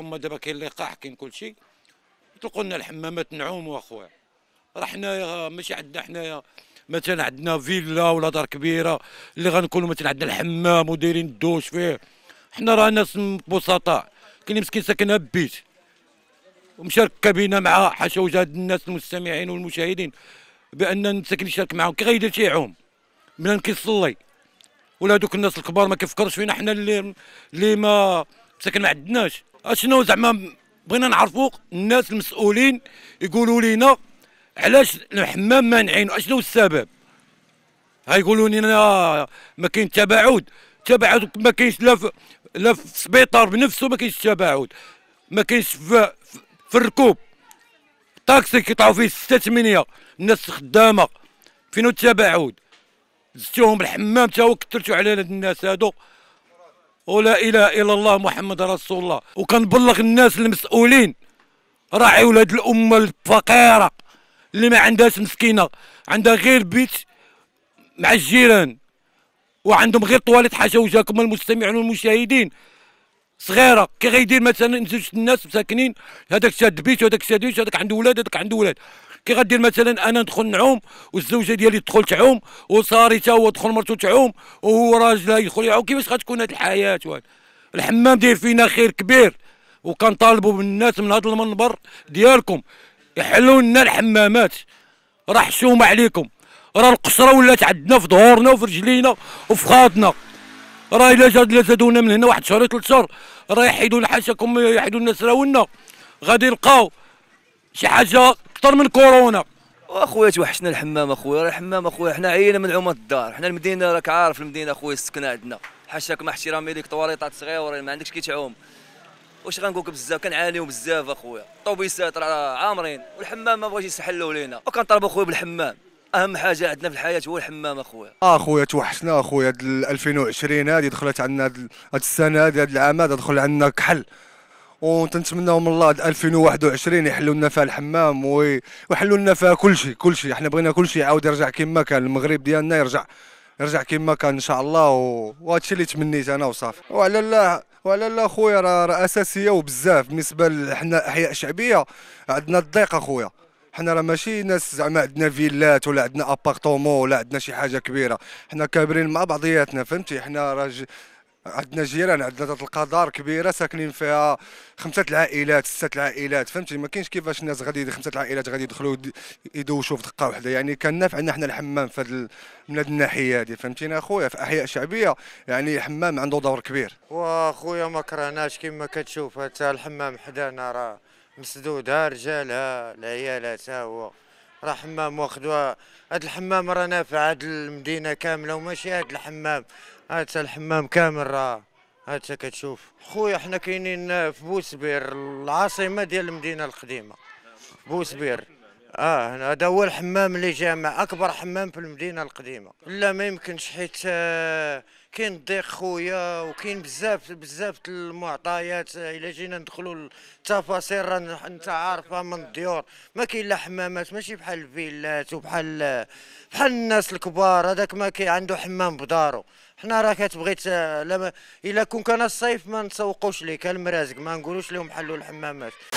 هما دابا كاين اللقاح كاين كل شيء تلقوا لنا الحمامات نعوموا اخويا راه حنايا ماشي عندنا حنايا مثلا عندنا فيلا ولا دار كبيره اللي غنكونوا مثلا عندنا الحمام ودايرين الدوش فيه حنا راه ناس بسطاء كاين مسكين ساكن بيت ومشاركه بينا مع وجه هاد الناس المستمعين والمشاهدين بان نسكن يشارك معاهم كي غيدير عوم من كيصلي ولا دوك الناس الكبار ما كيفكرش فينا حنا اللي اللي ما ساكن ما عندناش اشنو زعما بغينا نعرفوا الناس المسؤولين يقولوا لينا علاش الحمام مانعين اشنو السبب يقولوا لنا ما كاين تباعد تباعد ما كاينش لا في لا في السبيطار بنفسه ما كاينش تباعد ما كاينش في, في الركوب طاكسي كيطلعوا فيه 6 8 الناس خدامه فينو التباعد زدتوهم الحمام تا هو كثرتوا على هاد الناس هادو ولا اله الا الله محمد رسول الله وكنبلغ الناس المسؤولين راعي ولاد الامه الفقيره اللي ما عندهاش مسكينه عندها غير بيت مع الجيران وعندهم غير طواليت حاجه وجاكم المستمعين والمشاهدين صغيره كي غيدير مثلا زوج الناس مساكنين هذاك شاد بيت وهذاك شاد بيت وهذاك عنده ولاد هذاك عنده ولاد كي غدير مثلا انا ندخل نعوم والزوجه ديالي تدخل تعوم وصاري تا هو تدخل مرته تعوم وهو راجلها يدخل يعوم كيفاش غتكون هذه الحياه وال. الحمام داير فينا خير كبير وكنطالبوا بالناس من هذا المنبر ديالكم يحلوا لنا الحمامات راه حشومه عليكم راه القصره ولات عندنا في ظهورنا وفي رجلينا وفي خاطنا راه الا جاد الا زادونا من هنا واحد شهر ثلاث شهور راه يحيدوا حاشاكم يحيدوا لنا سراولنا غادي نلقاو شي حاجه اكثر من كورونا اخويا توحشنا الحمام اخويا راه الحمام اخويا حنا عينا من عمر الدار حنا المدينه راك عارف المدينه اخويا السكنه عندنا حاشاك مع احترامي ليك طواليطات صغيورين ما عندكش كي تعوم واش غنقولك بزاف كنعانيو بزاف اخويا الطوبيسات راه عامرين والحمام ما بغاش يسحلوا لينا وكنطلبوا اخويا بالحمام اهم حاجه عندنا في الحياه هو الحمام اخويا اخويا توحشنا اخويا 2020 هذه دخلت عندنا هذه السنه هذه العام هذا دخل عندنا كحل ونتمنوا من الله 2021 يحلوا لنا فيها الحمام ويحلوا لنا فيها كل شيء كل شيء احنا بغينا كل شيء يعاود يرجع كما كان المغرب ديالنا يرجع يرجع كما كان ان شاء الله وهادشي اللي تمنيت انا وصافي وعلى الله وعلى لا خويا راه اساسيه وبزاف بالنسبه لحنا احياء شعبيه عندنا الضيق اخويا حنا راه ماشي ناس زعما عندنا فيلات ولا عندنا ابارتومون ولا عندنا شي حاجه كبيره حنا كابرين مع بعضياتنا فهمتي حنا راه عندنا جيران عندنا تلقى دار كبيره ساكنين فيها خمسه العائلات سته العائلات فهمتي ما كاينش كيفاش الناس غادي خمسه العائلات غادي يدخلوا يدوشوا في دقه واحده يعني كان نافع عندنا حنا الحمام في هذه من هذه الناحيه هذه فهمتينا اخويا في احياء شعبيه يعني الحمام عنده دور كبير واخويا ما كرهناش كما كتشوف حتى الحمام حدانا راه مسدودها رجالها العيالات ها هو راه حمام واخدوها هاد الحمام راه نافع هاد المدينه كامله وماشي هاد الحمام هاد الحمام كامل راه هاد كتشوف خويا حنا كاينين في بوسبير العاصمه ديال المدينه القديمه بوسبير اه هذا هو الحمام اللي جامع اكبر حمام في المدينه القديمه لا ما يمكنش حيت آه، كاين الضيق خويا وكاين بزاف بزاف المعطيات الا جينا ندخلوا التفاصيل راه انت عارفه من الديور ما كاين لا حمامات ماشي بحال الفيلات وبحال آه، بحال الناس الكبار هذاك ما كي عنده حمام بدارو حنا راه كتبغي الا كون كان الصيف ما نسوقوش ليك المرازق ما نقولوش لهم حلوا الحمامات